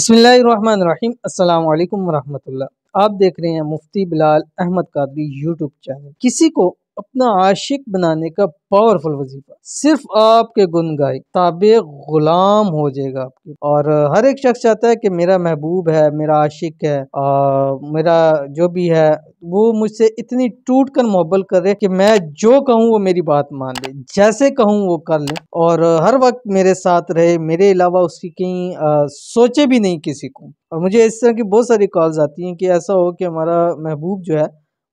बसमीम अल्लाम वरहमल्ला आप देख रहे हैं मुफ्ती बिलाल अहमद कादरी यूट्यूब चैनल किसी को अपना आशिक बनाने का पावरफुल वजीफा सिर्फ आपके गुन गाय ताबे गुलाम हो जाएगा आपके और हर एक शख्स चाहता है कि मेरा महबूब है मेरा आशिक है और मेरा जो भी है वो मुझसे इतनी टूट कर कर रहे कि मैं जो कहूँ वो मेरी बात मान ले जैसे कहूँ वो कर ले और हर वक्त मेरे साथ रहे मेरे अलावा उसकी कहीं सोचे भी नहीं किसी को और मुझे इस तरह की बहुत सारी कॉल्स आती हैं कि ऐसा हो कि हमारा महबूब जो है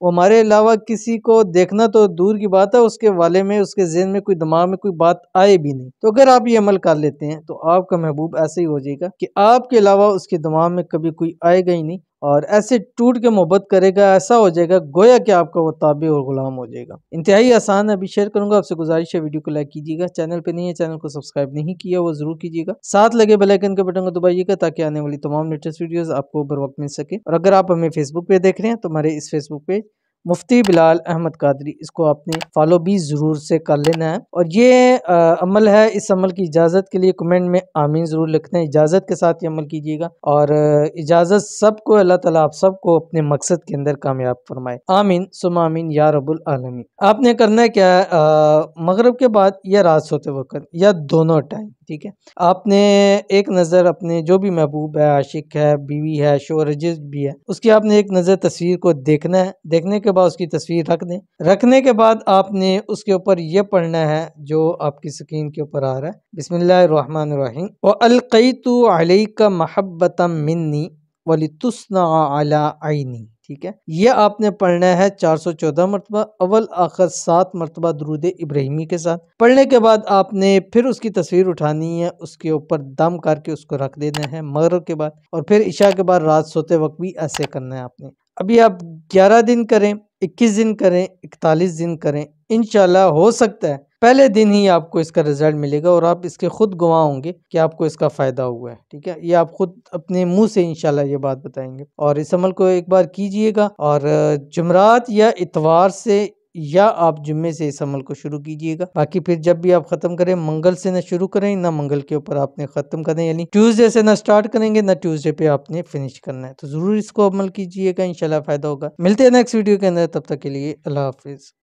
वो हमारे अलावा किसी को देखना तो दूर की बात है उसके वाले में उसके जहन में कोई दिमाग में कोई बात आए भी नहीं तो अगर आप ये अमल कर लेते हैं तो आपका महबूब ऐसे ही हो जाएगा कि आपके अलावा उसके दिमाग में कभी कोई आएगा ही नहीं और ऐसे टूट के मोहब्बत करेगा ऐसा हो जाएगा गोया कि आपका वो ताबे और ग़ुलाम हो जाएगा इंतहाई आसान है अभी शेयर करूंगा आपसे गुजारिश है वीडियो को लाइक कीजिएगा चैनल पे नहीं है चैनल को सब्सक्राइब नहीं किया वो ज़रूर कीजिएगा साथ लगे बेलाइकन के बटन को दबाइएगा ताकि आने वाली तमाम लेटेस्ट वीडियोज़ आपको बर वक्त मिल सके और अगर आप हमें फेसबुक पे देख रहे हैं तो हमारे इस फेसबुक पेज मुफ्ती बिलाल अहमद कादरी इसको आपने फॉलो भी ज़रूर से कर लेना है और ये आ, अमल है इस अमल की इजाज़त के लिए कमेंट में आमीन ज़रूर लिखते हैं इजाज़त के साथ ये अमल कीजिएगा और इजाज़त सबको अल्लाह ताला आप सबको अपने मकसद के अंदर कामयाब फरमाए आमीन सुम आमीन या रबुल आपने करना है क्या मगरब के बाद या रात सोते वक्त या दोनों टाइम ठीक है आपने एक नज़र अपने जो भी महबूब है आशिक है बीवी है शोर भी है उसकी आपने एक नज़र तस्वीर को देखना है देखने के बाद उसकी तस्वीर रख दें रखने के बाद आपने उसके ऊपर यह पढ़ना है जो आपकी स्क्रीन के ऊपर आ रहा है बिसमीम अलकई तो का महब्बत मिन्नी वली तुस्ना आला आईनी ठीक है यह आपने पढ़ना है चार सौ चौदह मरतबा अवल आखिर सात मरतबा दरूद इब्राहिमी के साथ पढ़ने के बाद आपने फिर उसकी तस्वीर उठानी है उसके ऊपर दम करके उसको रख देना है मगरब के बाद और फिर ईशा के बाद रात सोते वक्त भी ऐसे करना है आपने अभी आप ग्यारह दिन करें इक्कीस दिन करें इकतालीस दिन करें इन हो सकता है पहले दिन ही आपको इसका रिज़ल्ट मिलेगा और आप इसके ख़ुद गवाह होंगे कि आपको इसका फ़ायदा हुआ है ठीक है ये आप ख़ुद अपने मुंह से इंशाल्लाह ये बात बताएंगे और इस अमल को एक बार कीजिएगा और जमरात या इतवार से या आप जुम्मे से इस अमल को शुरू कीजिएगा बाकी फिर जब भी आप ख़त्म करें मंगल से ना शुरू करें ना मंगल के ऊपर आपने ख़त्म करें यानी ट्यूसडे से ना स्टार्ट करेंगे ना ट्यूसडे पे आपने फिनिश करना है तो ज़रूर इसको अमल कीजिएगा इंशाल्लाह फ़ायदा होगा मिलते हैं नेक्स्ट वीडियो के अंदर तब तक के लिए अल्लाह हाफिज़